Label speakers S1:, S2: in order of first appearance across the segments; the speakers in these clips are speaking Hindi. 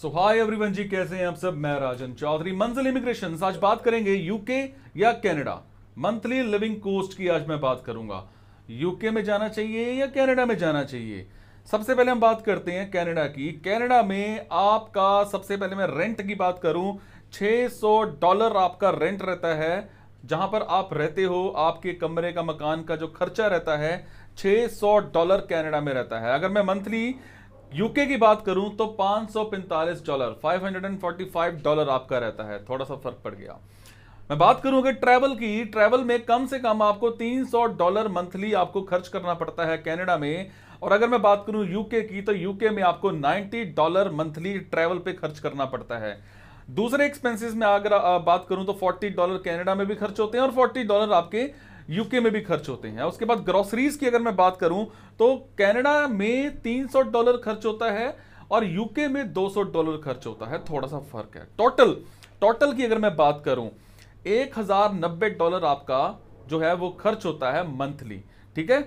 S1: सो हाय एवरीवन जी कैसे हैं आप सब मैं राजन चौधरी मंजिल इमिग्रेशन आज बात करेंगे यूके या कनाडा मंथली लिविंग कोस्ट की आज मैं बात करूंगा यूके में जाना चाहिए या कनाडा में जाना चाहिए सबसे पहले हम बात करते हैं कनाडा की कनाडा में आपका सबसे पहले मैं रेंट की बात करूं 600 डॉलर आपका रेंट रहता है जहां पर आप रहते हो आपके कमरे का मकान का जो खर्चा रहता है 600 डॉलर कनाडा में रहता है अगर मैं मंथली यूके की बात करूं तो 545 डॉलर 545 डॉलर आपका रहता है थोड़ा सा फर्क पड़ गया मैं बात करूं कि ट्रैवल की ट्रैवल में कम से कम आपको 300 डॉलर मंथली आपको खर्च करना पड़ता है कनाडा में और अगर मैं बात करूं यूके की तो यूके में आपको 90 डॉलर मंथली ट्रैवल पे खर्च करना पड़ता है दूसरे एक्सपेंसेस में अगर बात करूं तो 40 डॉलर कनाडा में भी खर्च होते हैं और 40 डॉलर आपके यूके में भी खर्च होते हैं उसके बाद ग्रोसरीज की अगर मैं बात करूं तो कनाडा में 300 डॉलर खर्च होता है और यूके में 200 डॉलर खर्च होता है थोड़ा सा फर्क है टोटल टोटल की अगर मैं बात करूं एक डॉलर आपका जो है वो खर्च होता है मंथली ठीक है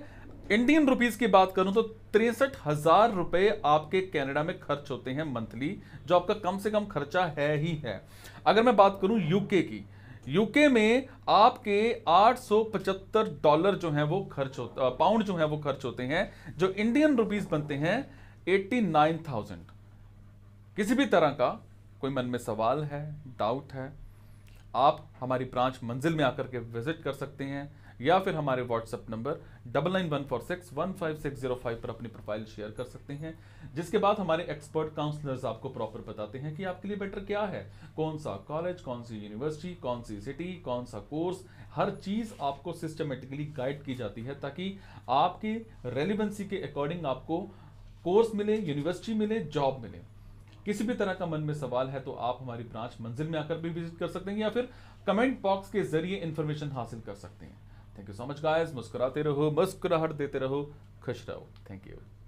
S1: इंडियन रुपीस की बात करूं तो तिरसठ हजार रुपए आपके कनाडा में खर्च होते हैं मंथली जो आपका कम से कम खर्चा है ही है अगर मैं बात करूं यूके की यूके में आपके 875 डॉलर जो है वो खर्च होता पाउंड जो है वो खर्च होते हैं जो इंडियन रुपीस बनते हैं 89,000 किसी भी तरह का कोई मन में सवाल है डाउट है आप हमारी ब्रांच मंजिल में आकर के विजिट कर सकते हैं या फिर हमारे WhatsApp number double nine one four six one five six zero five पर अपनी प्रोफाइल शेयर कर सकते हैं जिसके बाद हमारे एक्सपर्ट काउंसलर्स आपको प्रॉपर बताते हैं कि आपके लिए बेटर क्या है कौन सा कॉलेज कौन सी यूनिवर्सिटी कौन सी सिटी कौन सा कोर्स हर चीज़ आपको सिस्टमेटिकली गाइड की जाती है ताकि आपकी रेलिवेंसी के अकॉर्डिंग आपको कोर्स मिले यूनिवर्सिटी मिले जॉब मिले किसी भी तरह का मन में सवाल है तो आप हमारी ब्रांच मंजिल में आकर भी विजिट कर सकते हैं या फिर कमेंट बॉक्स के जरिए इन्फॉर्मेशन हासिल कर सकते हैं thank you so much guys मुस्कुराते रहो मुस्कुराहट देते रहो खुश रहो थैंक यू